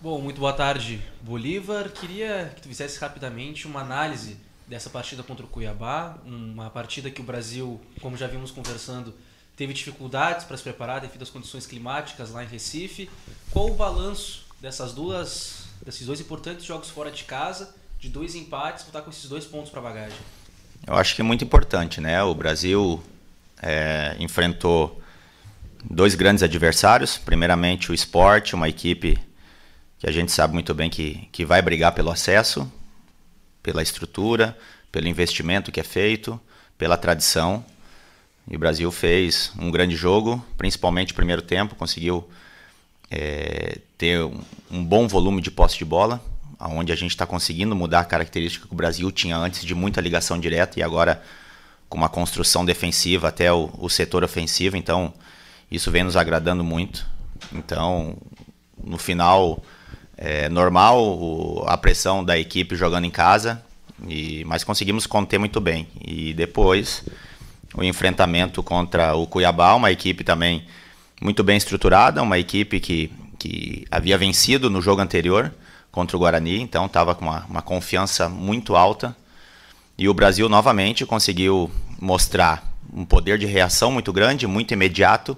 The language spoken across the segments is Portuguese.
Bom, muito boa tarde, Bolívar. Queria que tu fizesse rapidamente uma análise dessa partida contra o Cuiabá, uma partida que o Brasil, como já vimos conversando, teve dificuldades para se preparar devido às condições climáticas lá em Recife. Qual o balanço dessas duas, desses dois importantes jogos fora de casa, de dois empates, voltar com esses dois pontos para a bagagem? Eu acho que é muito importante, né? O Brasil é, enfrentou dois grandes adversários, primeiramente o Sport, uma equipe que a gente sabe muito bem que, que vai brigar pelo acesso, pela estrutura, pelo investimento que é feito, pela tradição. E o Brasil fez um grande jogo, principalmente o primeiro tempo, conseguiu é, ter um, um, bom volume de posse de bola, aonde a gente está conseguindo mudar a característica que o Brasil tinha antes de muita ligação direta e agora com uma construção defensiva até o, o setor ofensivo. Então, isso vem nos agradando muito. Então, no final, é normal o, a pressão da equipe jogando em casa, e, mas conseguimos conter muito bem. E depois o enfrentamento contra o Cuiabá, uma equipe também muito bem estruturada, uma equipe que, que havia vencido no jogo anterior contra o Guarani, então estava com uma, uma confiança muito alta. E o Brasil novamente conseguiu mostrar um poder de reação muito grande, muito imediato,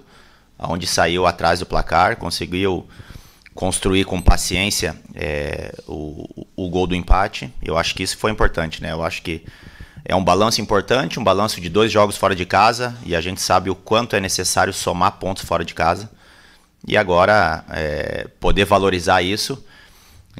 onde saiu atrás do placar, conseguiu construir com paciência é, o, o gol do empate. Eu acho que isso foi importante, né? Eu acho que é um balanço importante, um balanço de dois jogos fora de casa, e a gente sabe o quanto é necessário somar pontos fora de casa. E agora, é, poder valorizar isso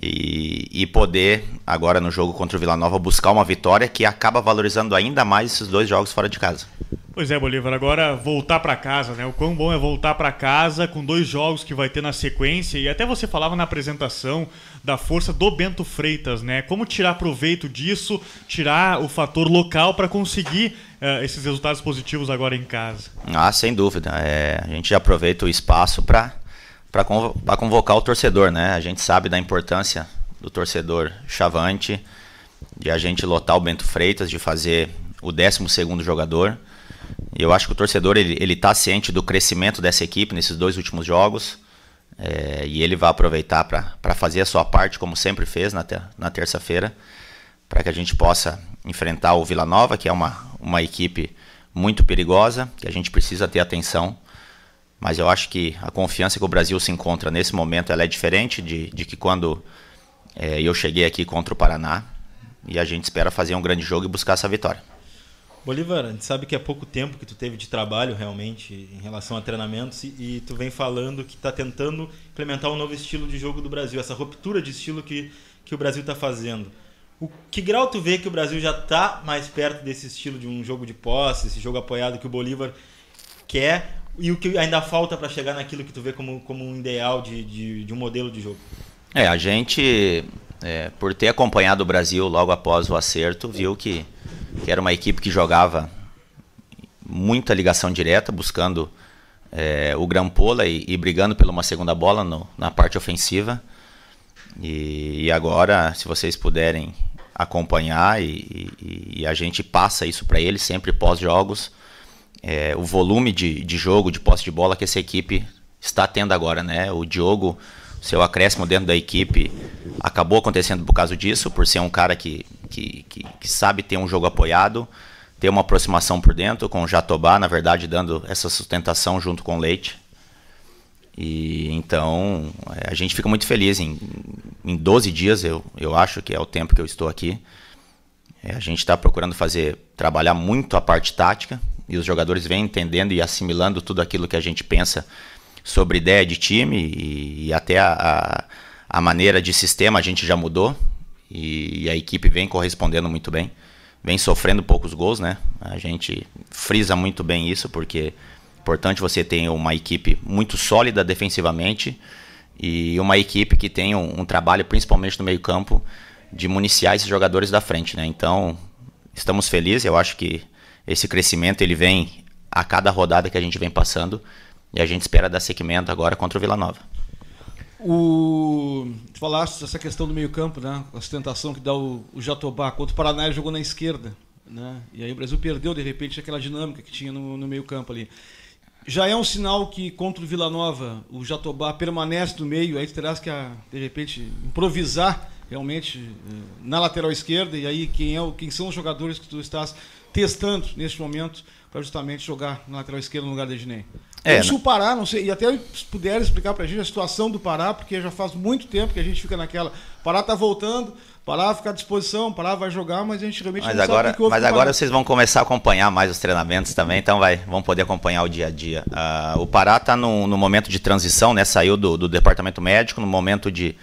e, e, poder, agora no jogo contra o Vila Nova, buscar uma vitória que acaba valorizando ainda mais esses dois jogos fora de casa. Pois é, Bolívar, agora voltar para casa, né? O quão bom é voltar para casa com dois jogos que vai ter na sequência e até você falava na apresentação da força do Bento Freitas, né? Como tirar proveito disso, tirar o fator local para conseguir uh, esses resultados positivos agora em casa. Ah, sem dúvida. É, a gente aproveita o espaço para para convo convocar o torcedor, né? A gente sabe da importância do torcedor chavante, de a gente lotar o Bento Freitas, de fazer o 12 jogador. E eu acho que o torcedor ele está ele tá ciente do crescimento dessa equipe nesses dois últimos jogos. É, e ele vai aproveitar para fazer a sua parte, como sempre fez na, ter na terça-feira, para que a gente possa enfrentar o Vila Nova, que é uma, uma equipe muito perigosa, que a gente precisa ter atenção mas eu acho que a confiança que o Brasil se encontra nesse momento ela é diferente de, de que quando é, eu cheguei aqui contra o Paraná e a gente espera fazer um grande jogo e buscar essa vitória. Bolívar, a gente sabe que é pouco tempo que tu teve de trabalho realmente em relação a treinamentos e, e tu vem falando que está tentando implementar um novo estilo de jogo do Brasil, essa ruptura de estilo que, que o Brasil está fazendo. O que grau tu vê que o Brasil já está mais perto desse estilo de um jogo de posse, esse jogo apoiado que o Bolívar quer, e o que ainda falta para chegar naquilo que tu vê como, como um ideal de, de, de um modelo de jogo? É, a gente, é, por ter acompanhado o Brasil logo após o acerto, viu que, que era uma equipe que jogava muita ligação direta, buscando é, o Grampola e, e, brigando por uma segunda bola no, na parte ofensiva. E, e, agora, se vocês puderem acompanhar, e, e a gente passa isso para eles sempre pós-jogos é, o volume de, de jogo, de posse de bola que essa equipe está tendo agora, né? O Diogo, seu acréscimo dentro da equipe acabou acontecendo por causa disso, por ser um cara que, que, que, que sabe ter um jogo apoiado, ter uma aproximação por dentro, com o Jatobá, na verdade, dando essa sustentação junto com o Leite. E então é, a gente fica muito feliz. Em, em 12 dias, eu, eu acho que é o tempo que eu estou aqui. É, a gente está procurando fazer trabalhar muito a parte tática, e os jogadores vêm entendendo e assimilando tudo aquilo que a gente pensa sobre ideia de time e, e até a, a, a, maneira de sistema a gente já mudou e, e, a equipe vem correspondendo muito bem, vem sofrendo poucos gols, né? A gente frisa muito bem isso porque é importante você ter uma equipe muito sólida defensivamente e uma equipe que tem um, um trabalho principalmente no meio campo de municiar esses jogadores da frente, né? Então estamos felizes, eu acho que esse crescimento ele vem a cada rodada que a gente vem passando e a gente espera dar seguimento agora contra o Vila Nova. O... Falaste essa questão do meio-campo, né? A sustentação que dá o, o Jatobá contra o Paraná ele jogou na esquerda, né? E aí o Brasil perdeu de repente aquela dinâmica que tinha no, no meio-campo ali. Já é um sinal que contra o Vila Nova o Jatobá permanece no meio, aí terás que ah, de repente improvisar realmente eh, na lateral esquerda e aí quem é quem são os jogadores que tu estás testando neste momento para justamente jogar na lateral esquerda no lugar de Ednei. É, né? se o Pará, não sei, e até puder explicar para a gente a situação do Pará, porque já faz muito tempo que a gente fica naquela. Pará está voltando, Pará fica à disposição, Pará vai jogar, mas a gente realmente mas não agora, sabe o que houve Mas agora vocês vão começar a acompanhar mais os treinamentos também, então vai, vão poder acompanhar o dia a dia. Uh, o Pará está no, no, momento de transição, né? Saiu do, do departamento médico, no momento de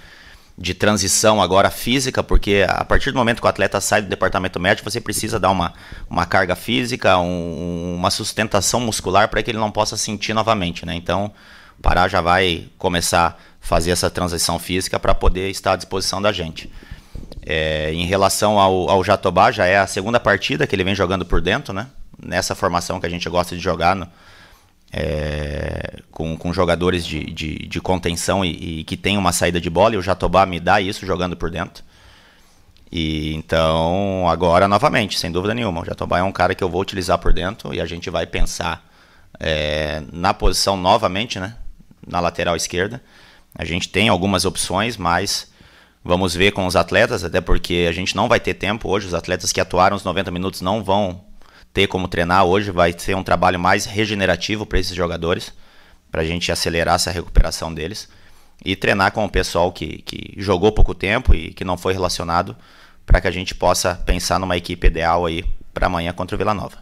de transição agora física, porque a partir do momento que o atleta sai do departamento médico, você precisa dar uma, uma carga física, um, uma sustentação muscular para que ele não possa sentir novamente, né? Então, o Pará já vai começar a fazer essa transição física para poder estar à disposição da gente. É, em relação ao, ao Jatobá, já é a segunda partida que ele vem jogando por dentro, né? Nessa formação que a gente gosta de jogar no, é, com, com, jogadores de, de, de contenção e, e, que tem uma saída de bola, e o Jatobá me dá isso jogando por dentro. E então, agora novamente, sem dúvida nenhuma, o Jatobá é um cara que eu vou utilizar por dentro e a gente vai pensar é, na posição novamente, né? Na lateral esquerda. A gente tem algumas opções, mas vamos ver com os atletas, até porque a gente não vai ter tempo hoje. Os atletas que atuaram os 90 minutos não vão ter como treinar hoje, vai ser um trabalho mais regenerativo para esses jogadores, para a gente acelerar essa recuperação deles e treinar com o pessoal que, que jogou pouco tempo e que não foi relacionado, para que a gente possa pensar numa equipe ideal aí para amanhã contra o Vila Nova.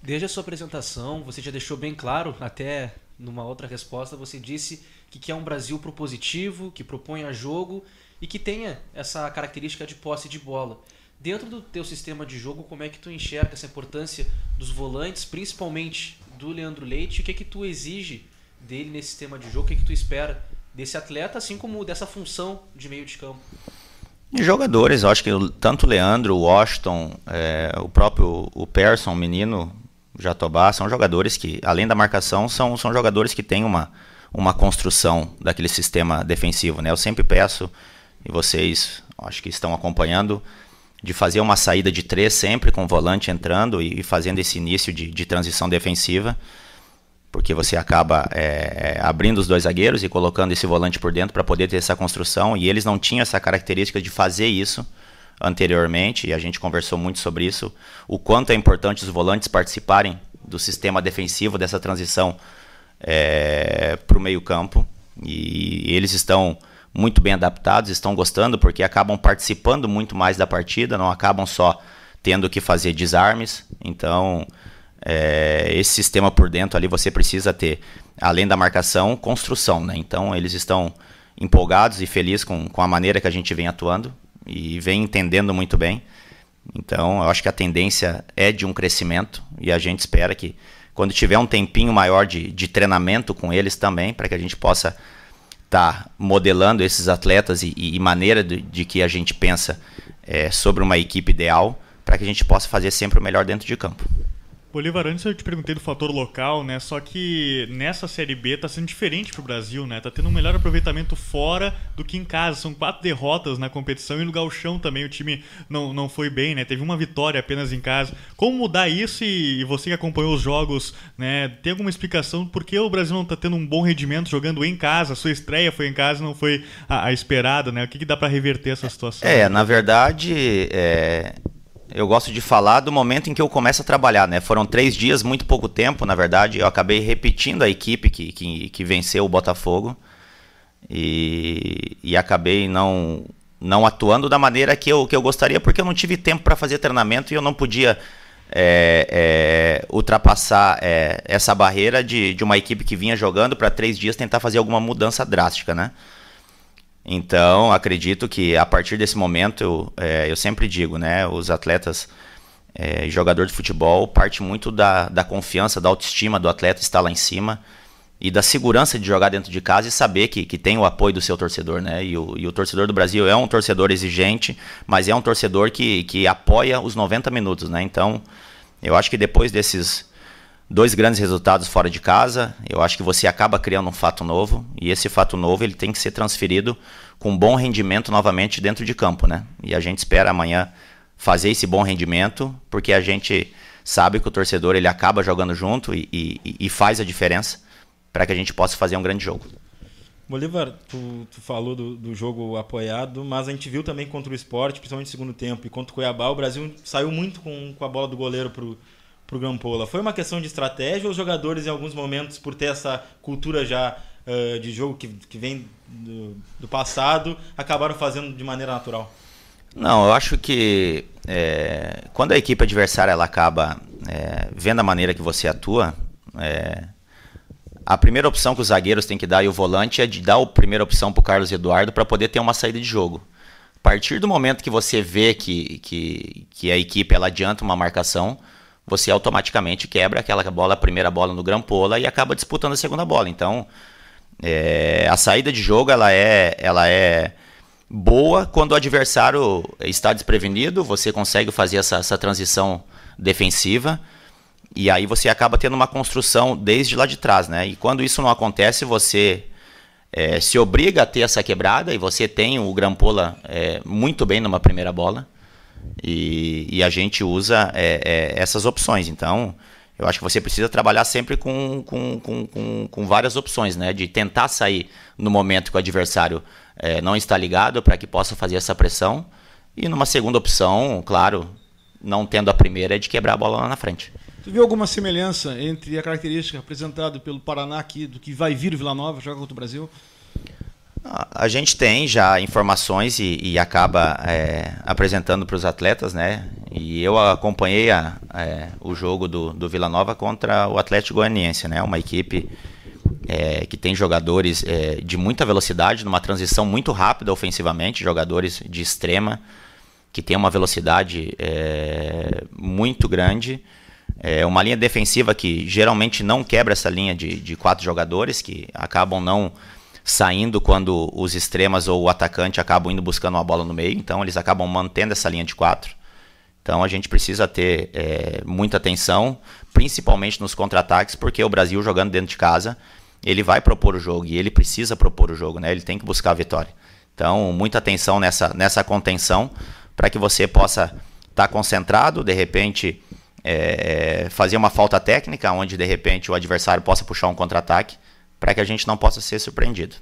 Desde a sua apresentação, você já deixou bem claro, até numa outra resposta, você disse que quer um Brasil propositivo, que propõe a jogo e que tenha essa característica de posse de bola dentro do teu sistema de jogo, como é que tu enxerga essa importância dos volantes, principalmente do Leandro Leite? O que é que tu exige dele nesse sistema de jogo? O que é que tu espera desse atleta, assim como dessa função de meio de campo? De jogadores, acho que tanto o Leandro, o Washington, é, o próprio o Persson, o menino Jatobá, são jogadores que, além da marcação, são, são jogadores que têm uma, uma construção daquele sistema defensivo. Né? Eu sempre peço, e vocês acho que estão acompanhando, de fazer uma saída de três sempre com o volante entrando e, fazendo esse início de, de transição defensiva, porque você acaba é, é abrindo os dois zagueiros e colocando esse volante por dentro para poder ter essa construção, e eles não tinham essa característica de fazer isso anteriormente, e a gente conversou muito sobre isso, o quanto é importante os volantes participarem do sistema defensivo, dessa transição é, para o meio campo, e eles estão muito bem adaptados, estão gostando porque acabam participando muito mais da partida, não acabam só tendo que fazer desarmes. Então, é, esse sistema por dentro ali você precisa ter, além da marcação, construção. Né? Então, eles estão empolgados e felizes com, com a maneira que a gente vem atuando e vem entendendo muito bem. Então, eu acho que a tendência é de um crescimento e a gente espera que quando tiver um tempinho maior de, de treinamento com eles também, para que a gente possa está modelando esses atletas e, e maneira de, de, que a gente pensa é, sobre uma equipe ideal para que a gente possa fazer sempre o melhor dentro de campo. Bolivar, antes eu te perguntei do fator local, né? Só que nessa Série B tá sendo diferente pro Brasil, né? Tá tendo um melhor aproveitamento fora do que em casa. São quatro derrotas na competição e no Galchão também o time não, não foi bem, né? Teve uma vitória apenas em casa. Como mudar isso e, e você que acompanhou os jogos, né? Tem alguma explicação por que o Brasil não tá tendo um bom rendimento jogando em casa? A sua estreia foi em casa não foi a, a esperada, né? O que, que dá para reverter essa situação? É, na verdade, é, eu gosto de falar do momento em que eu começo a trabalhar, né? Foram três dias, muito pouco tempo, na verdade. Eu acabei repetindo a equipe que, que, que venceu o Botafogo e, e acabei não, não atuando da maneira que eu, que eu gostaria, porque eu não tive tempo para fazer treinamento e eu não podia é, é, ultrapassar é, essa barreira de, de uma equipe que vinha jogando para três dias tentar fazer alguma mudança drástica, né? Então, acredito que a partir desse momento, eu, é, eu sempre digo, né? Os atletas, é, jogador de futebol, parte muito da, da confiança, da autoestima do atleta estar lá em cima e da segurança de jogar dentro de casa e saber que, que tem o apoio do seu torcedor, né? E o, e o torcedor do Brasil é um torcedor exigente, mas é um torcedor que, que apoia os 90 minutos, né? Então, eu acho que depois desses dois grandes resultados fora de casa, eu acho que você acaba criando um fato novo e esse fato novo ele tem que ser transferido com bom rendimento novamente dentro de campo, né? E a gente espera amanhã fazer esse bom rendimento porque a gente sabe que o torcedor ele acaba jogando junto e, e, e faz a diferença para que a gente possa fazer um grande jogo. Bolívar, tu, tu falou do, do, jogo apoiado, mas a gente viu também contra o esporte, principalmente no segundo tempo, e contra o Cuiabá, o Brasil saiu muito com, com a bola do goleiro pro Gampola? Foi uma questão de estratégia ou os jogadores, em alguns momentos, por ter essa cultura já uh, de jogo que, que vem do, do, passado, acabaram fazendo de maneira natural? Não, eu acho que é, quando a equipe adversária ela acaba é, vendo a maneira que você atua, é, a primeira opção que os zagueiros têm que dar e o volante é de dar a primeira opção para o Carlos Eduardo para poder ter uma saída de jogo. A partir do momento que você vê que, que, que a equipe ela adianta uma marcação, você automaticamente quebra aquela bola, a primeira bola no Grampola e acaba disputando a segunda bola. Então, é, a saída de jogo ela é, ela é boa quando o adversário está desprevenido, você consegue fazer essa, essa transição defensiva e aí você acaba tendo uma construção desde lá de trás, né? E quando isso não acontece, você é, se obriga a ter essa quebrada e você tem o Grampola é, muito bem numa primeira bola. E, e a gente usa é, é, essas opções. Então, eu acho que você precisa trabalhar sempre com, com, com, com, com várias opções, né? De tentar sair no momento que o adversário é, não está ligado para que possa fazer essa pressão. E numa segunda opção, claro, não tendo a primeira, é de quebrar a bola lá na frente. Tu viu alguma semelhança entre a característica apresentada pelo Paraná aqui do que vai vir o Vila Nova jogar contra o Brasil a gente tem já informações e, e acaba é, apresentando para os atletas, né? E eu acompanhei a, é, o jogo do, do Vila Nova contra o Atlético Goianiense, né? Uma equipe é, que tem jogadores é, de muita velocidade, numa transição muito rápida ofensivamente, jogadores de extrema, que tem uma velocidade é, muito grande. É uma linha defensiva que geralmente não quebra essa linha de, de quatro jogadores, que acabam não saindo quando os extremas ou o atacante acabam indo buscando uma bola no meio, então eles acabam mantendo essa linha de quatro. Então a gente precisa ter é, muita atenção, principalmente nos contra-ataques, porque o Brasil jogando dentro de casa, ele vai propor o jogo e ele precisa propor o jogo, né? Ele tem que buscar a vitória. Então, muita atenção nessa, nessa contenção para que você possa estar tá concentrado, de repente é, fazer uma falta técnica, onde de repente o adversário possa puxar um contra-ataque para que a gente não possa ser surpreendido.